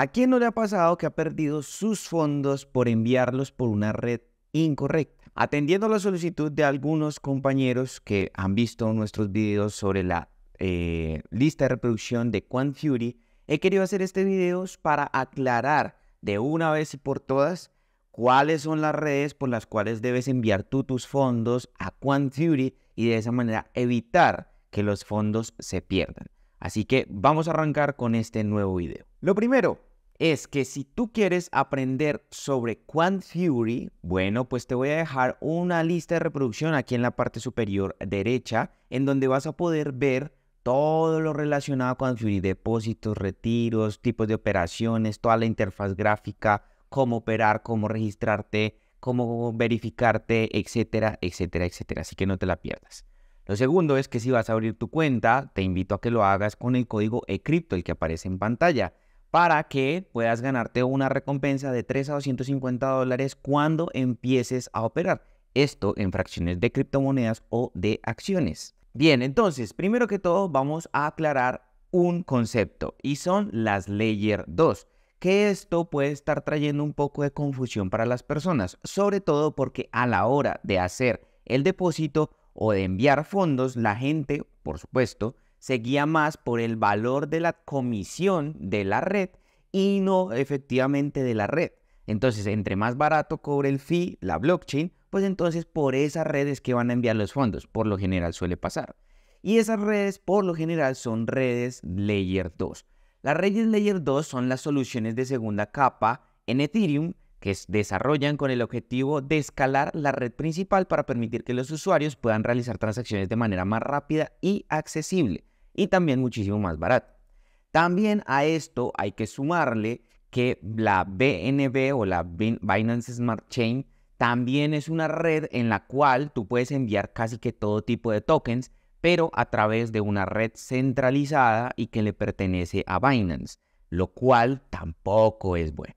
¿A quién no le ha pasado que ha perdido sus fondos por enviarlos por una red incorrecta? Atendiendo a la solicitud de algunos compañeros que han visto nuestros videos sobre la eh, lista de reproducción de QuantFury, he querido hacer este video para aclarar de una vez y por todas cuáles son las redes por las cuales debes enviar tú tus fondos a QuantFury y de esa manera evitar que los fondos se pierdan. Así que vamos a arrancar con este nuevo video. Lo primero, es que si tú quieres aprender sobre Quant Fury, bueno, pues te voy a dejar una lista de reproducción aquí en la parte superior derecha, en donde vas a poder ver todo lo relacionado con QuantFury, depósitos, retiros, tipos de operaciones, toda la interfaz gráfica, cómo operar, cómo registrarte, cómo verificarte, etcétera, etcétera, etcétera. Así que no te la pierdas. Lo segundo es que si vas a abrir tu cuenta, te invito a que lo hagas con el código ECRIPTO, el que aparece en pantalla para que puedas ganarte una recompensa de 3 a 250 dólares cuando empieces a operar. Esto en fracciones de criptomonedas o de acciones. Bien, entonces, primero que todo vamos a aclarar un concepto y son las Layer 2, que esto puede estar trayendo un poco de confusión para las personas, sobre todo porque a la hora de hacer el depósito o de enviar fondos, la gente, por supuesto, se guía más por el valor de la comisión de la red y no efectivamente de la red. Entonces, entre más barato cobre el fee, la blockchain, pues entonces por esas redes que van a enviar los fondos, por lo general suele pasar. Y esas redes por lo general son redes Layer 2. Las redes Layer 2 son las soluciones de segunda capa en Ethereum que desarrollan con el objetivo de escalar la red principal para permitir que los usuarios puedan realizar transacciones de manera más rápida y accesible y también muchísimo más barato. También a esto hay que sumarle que la BNB o la Binance Smart Chain también es una red en la cual tú puedes enviar casi que todo tipo de tokens, pero a través de una red centralizada y que le pertenece a Binance, lo cual tampoco es bueno.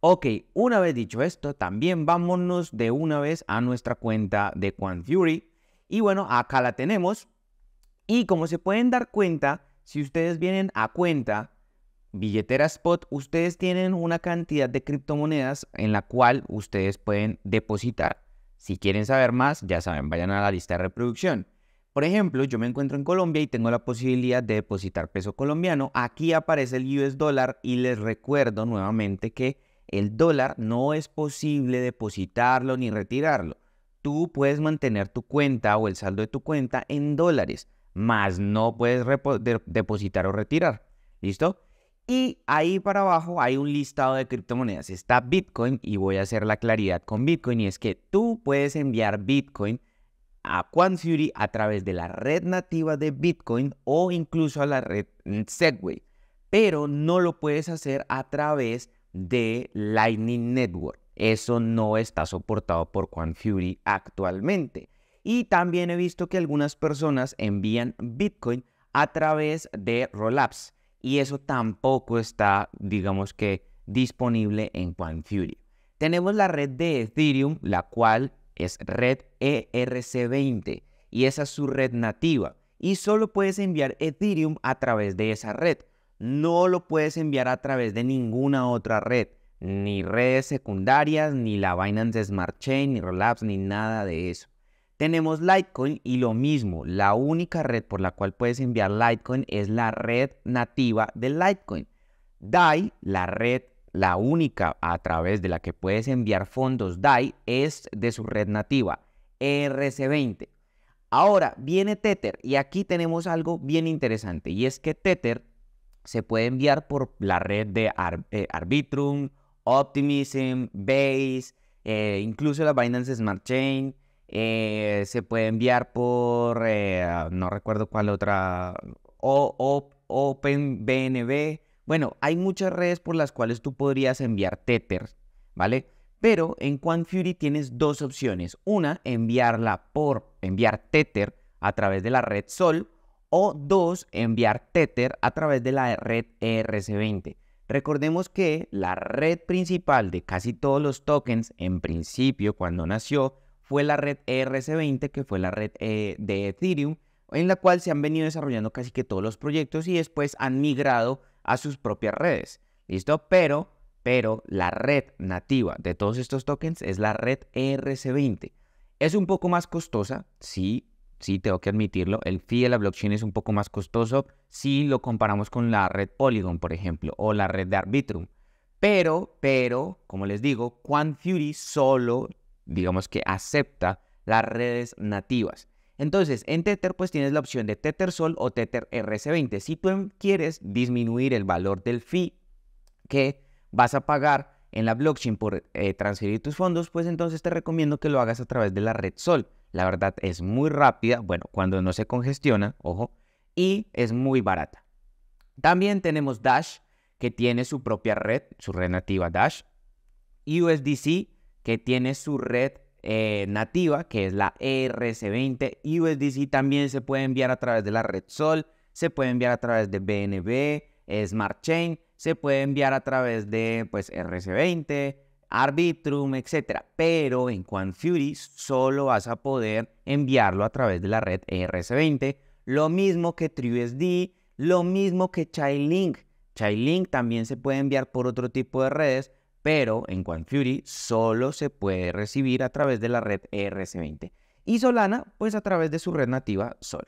Ok, una vez dicho esto, también vámonos de una vez a nuestra cuenta de QuantFury. Y bueno, acá la tenemos. Y como se pueden dar cuenta, si ustedes vienen a cuenta, billetera spot, ustedes tienen una cantidad de criptomonedas en la cual ustedes pueden depositar. Si quieren saber más, ya saben, vayan a la lista de reproducción. Por ejemplo, yo me encuentro en Colombia y tengo la posibilidad de depositar peso colombiano. Aquí aparece el US dólar y les recuerdo nuevamente que el dólar no es posible depositarlo ni retirarlo. Tú puedes mantener tu cuenta o el saldo de tu cuenta en dólares más no puedes depositar o retirar. ¿Listo? Y ahí para abajo hay un listado de criptomonedas. Está Bitcoin y voy a hacer la claridad con Bitcoin y es que tú puedes enviar Bitcoin a QuantFury a través de la red nativa de Bitcoin o incluso a la red Segway, pero no lo puedes hacer a través de Lightning Network. Eso no está soportado por QuantFury actualmente. Y también he visto que algunas personas envían Bitcoin a través de Rollups. Y eso tampoco está, digamos que, disponible en Fury. Tenemos la red de Ethereum, la cual es red ERC20 y esa es su red nativa. Y solo puedes enviar Ethereum a través de esa red. No lo puedes enviar a través de ninguna otra red, ni redes secundarias, ni la Binance Smart Chain, ni Rollups, ni nada de eso. Tenemos Litecoin y lo mismo, la única red por la cual puedes enviar Litecoin es la red nativa de Litecoin. DAI, la red, la única a través de la que puedes enviar fondos DAI es de su red nativa, e rc 20 Ahora viene Tether y aquí tenemos algo bien interesante y es que Tether se puede enviar por la red de eh, Arbitrum, Optimism, Base, eh, incluso la Binance Smart Chain. Eh, se puede enviar por, eh, ah, no recuerdo cuál otra, o, o, OpenBNB. Bueno, hay muchas redes por las cuales tú podrías enviar Tether, ¿vale? Pero en QuantFury tienes dos opciones. Una, enviarla por enviar Tether a través de la red Sol. O dos, enviar Tether a través de la red ERC20. Recordemos que la red principal de casi todos los tokens, en principio, cuando nació, fue la red ERC20, que fue la red eh, de Ethereum, en la cual se han venido desarrollando casi que todos los proyectos y después han migrado a sus propias redes. ¿Listo? Pero, pero la red nativa de todos estos tokens es la red ERC20. Es un poco más costosa, sí, sí, tengo que admitirlo. El fee de la blockchain es un poco más costoso si lo comparamos con la red Polygon, por ejemplo, o la red de Arbitrum. Pero, pero, como les digo, Quant solo digamos que acepta las redes nativas. Entonces, en Tether pues tienes la opción de Tether Sol o Tether RC20. Si tú quieres disminuir el valor del fee que vas a pagar en la blockchain por eh, transferir tus fondos, pues entonces te recomiendo que lo hagas a través de la red Sol. La verdad es muy rápida, bueno, cuando no se congestiona, ojo, y es muy barata. También tenemos Dash, que tiene su propia red, su red nativa Dash, y USDC, que tiene su red eh, nativa, que es la ERC20. Y USDC también se puede enviar a través de la red Sol, se puede enviar a través de BNB, eh, Smart Chain, se puede enviar a través de pues, e RC20, Arbitrum, etc. Pero en QuantFury solo vas a poder enviarlo a través de la red ERC20. Lo mismo que TriUSD, lo mismo que Chainlink. Chainlink también se puede enviar por otro tipo de redes, pero en Fury solo se puede recibir a través de la red ERC20 y Solana pues a través de su red nativa Sol.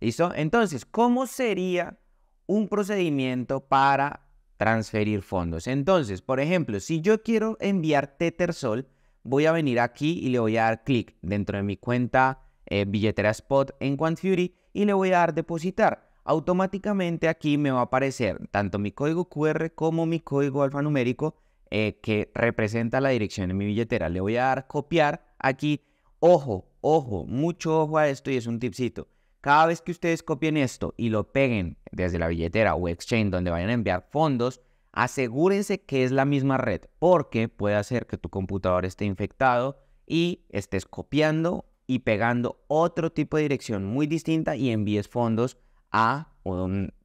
¿Listo? Entonces, ¿cómo sería un procedimiento para transferir fondos? Entonces, por ejemplo, si yo quiero enviar Tether Sol, voy a venir aquí y le voy a dar clic dentro de mi cuenta eh, billetera Spot en Fury y le voy a dar depositar automáticamente aquí me va a aparecer tanto mi código QR como mi código alfanumérico eh, que representa la dirección en mi billetera. Le voy a dar copiar aquí. Ojo, ojo, mucho ojo a esto y es un tipcito. Cada vez que ustedes copien esto y lo peguen desde la billetera o exchange donde vayan a enviar fondos, asegúrense que es la misma red porque puede hacer que tu computador esté infectado y estés copiando y pegando otro tipo de dirección muy distinta y envíes fondos a,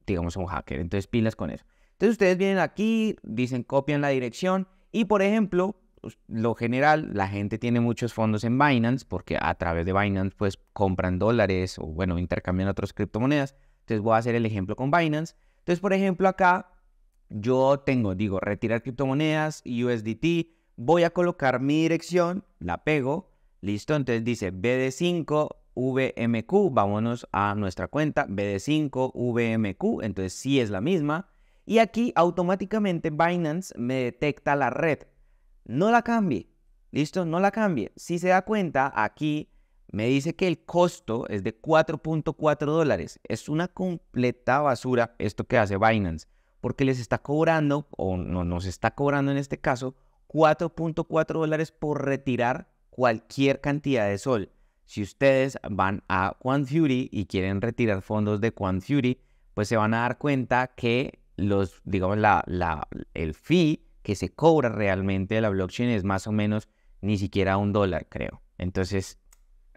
digamos, un hacker. Entonces pilas con eso. Entonces ustedes vienen aquí, dicen copian la dirección y por ejemplo, pues, lo general, la gente tiene muchos fondos en Binance porque a través de Binance pues compran dólares o bueno, intercambian otras criptomonedas. Entonces voy a hacer el ejemplo con Binance. Entonces, por ejemplo, acá yo tengo, digo, retirar criptomonedas, USDT, voy a colocar mi dirección, la pego, listo, entonces dice BD5 VMQ, vámonos a nuestra cuenta, BD5 VMQ, entonces sí es la misma, y aquí automáticamente Binance me detecta la red. No la cambie. ¿Listo? No la cambie. Si se da cuenta, aquí me dice que el costo es de 4.4 dólares. Es una completa basura esto que hace Binance, porque les está cobrando, o no, nos está cobrando en este caso, 4.4 dólares por retirar cualquier cantidad de sol. Si ustedes van a Quant Fury y quieren retirar fondos de Quant Fury, pues se van a dar cuenta que los, digamos, la, el fee que se cobra realmente de la blockchain es más o menos ni siquiera un dólar, creo. Entonces,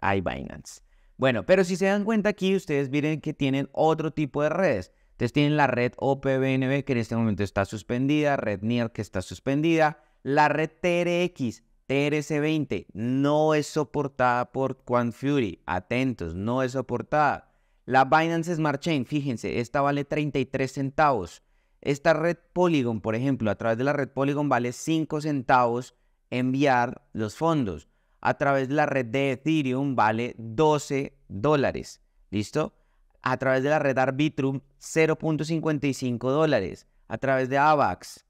hay Binance. Bueno, pero si se dan cuenta aquí, ustedes miren que tienen otro tipo de redes. Entonces tienen la red OPBNB que en este momento está suspendida, red NIR e que está suspendida, la red TRX, TRC20, no es soportada por Fury. atentos, no es soportada. La Binance Smart Chain, fíjense, esta vale 33 centavos. Esta red Polygon, por ejemplo, a través de la red Polygon vale 5 centavos enviar los fondos. A través de la red de Ethereum vale 12 dólares. ¿Listo? A través de la red Arbitrum, 0.55 dólares. A través de AVAX,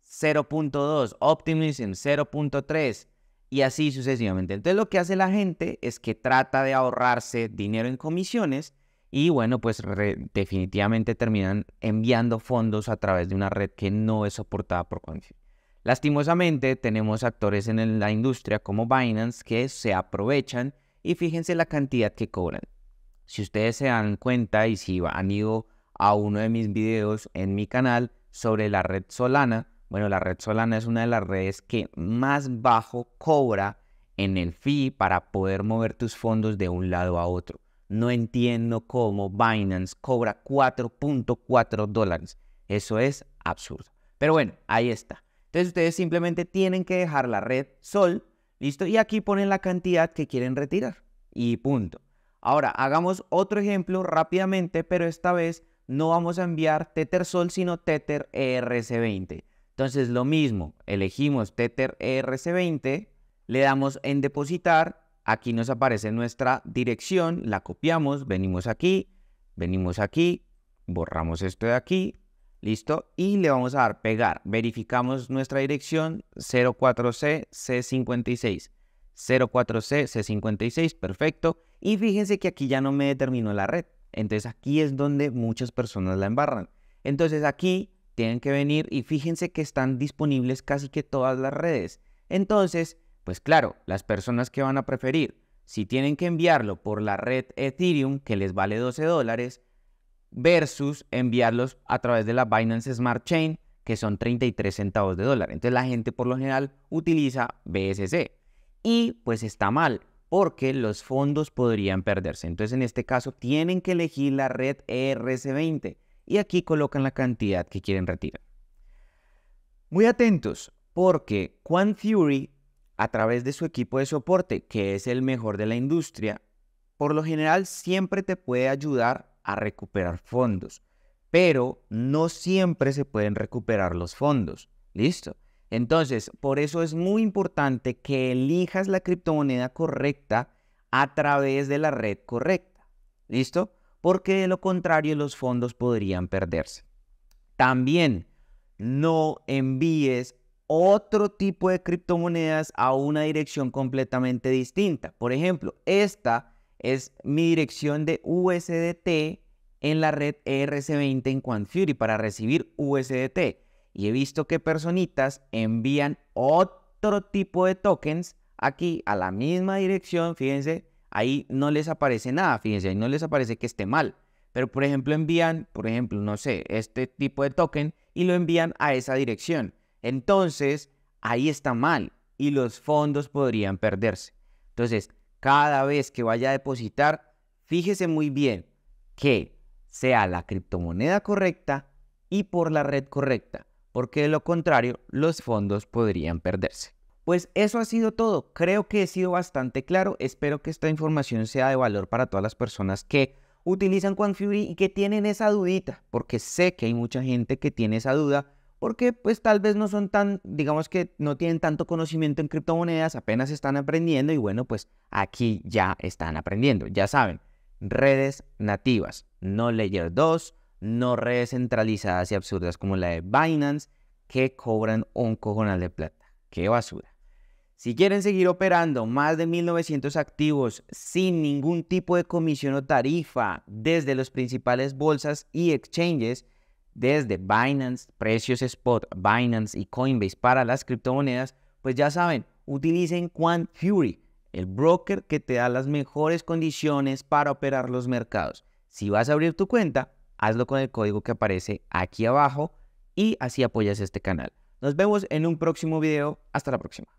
0.2. Optimism, 0.3. Y así sucesivamente. Entonces lo que hace la gente es que trata de ahorrarse dinero en comisiones y bueno, pues definitivamente terminan enviando fondos a través de una red que no es soportada por Coinbase. Lastimosamente tenemos actores en la industria como Binance que se aprovechan y fíjense la cantidad que cobran. Si ustedes se dan cuenta y si han ido a uno de mis videos en mi canal sobre la red Solana, bueno, la red Solana es una de las redes que más bajo cobra en el fee para poder mover tus fondos de un lado a otro. No entiendo cómo Binance cobra 4.4 dólares. Eso es absurdo. Pero bueno, ahí está. Entonces ustedes simplemente tienen que dejar la red Sol, listo, y aquí ponen la cantidad que quieren retirar. Y punto. Ahora, hagamos otro ejemplo rápidamente, pero esta vez no vamos a enviar Tether Sol, sino Tether ERC20. Entonces, lo mismo, elegimos Tether ERC20, le damos en depositar Aquí nos aparece nuestra dirección, la copiamos, venimos aquí, venimos aquí, borramos esto de aquí, listo, y le vamos a dar pegar. Verificamos nuestra dirección 04C C56. 04C C56, perfecto. Y fíjense que aquí ya no me determinó la red. Entonces aquí es donde muchas personas la embarran. Entonces aquí tienen que venir y fíjense que están disponibles casi que todas las redes. Entonces, pues claro, las personas que van a preferir, si tienen que enviarlo por la red Ethereum, que les vale 12 dólares, versus enviarlos a través de la Binance Smart Chain, que son 33 centavos de dólar. Entonces la gente por lo general utiliza BSC. Y pues está mal, porque los fondos podrían perderse. Entonces en este caso tienen que elegir la red ERC20 y aquí colocan la cantidad que quieren retirar. Muy atentos, porque Quant Theory a través de su equipo de soporte, que es el mejor de la industria, por lo general siempre te puede ayudar a recuperar fondos, pero no siempre se pueden recuperar los fondos. ¿Listo? Entonces, por eso es muy importante que elijas la criptomoneda correcta a través de la red correcta. ¿Listo? Porque de lo contrario los fondos podrían perderse. También no envíes otro tipo de criptomonedas a una dirección completamente distinta. Por ejemplo, esta es mi dirección de USDT en la red ERC20 en QuantFury para recibir USDT. Y he visto que personitas envían otro tipo de tokens aquí a la misma dirección. Fíjense, ahí no les aparece nada. Fíjense, ahí no les aparece que esté mal. Pero por ejemplo envían, por ejemplo, no sé, este tipo de token y lo envían a esa dirección. Entonces, ahí está mal y los fondos podrían perderse. Entonces, cada vez que vaya a depositar, fíjese muy bien que sea la criptomoneda correcta y por la red correcta, porque de lo contrario, los fondos podrían perderse. Pues eso ha sido todo. Creo que he sido bastante claro. Espero que esta información sea de valor para todas las personas que utilizan Quanfury y que tienen esa dudita, porque sé que hay mucha gente que tiene esa duda porque pues tal vez no son tan, digamos que no tienen tanto conocimiento en criptomonedas, apenas están aprendiendo y bueno, pues aquí ya están aprendiendo, ya saben, redes nativas, no Layer 2, no redes centralizadas y absurdas como la de Binance, que cobran un cojonal de plata, qué basura. Si quieren seguir operando más de 1.900 activos sin ningún tipo de comisión o tarifa desde las principales bolsas y exchanges, desde Binance, precios spot, Binance y Coinbase para las criptomonedas, pues ya saben, utilicen Quant Fury, el broker que te da las mejores condiciones para operar los mercados. Si vas a abrir tu cuenta, hazlo con el código que aparece aquí abajo y así apoyas este canal. Nos vemos en un próximo video. Hasta la próxima.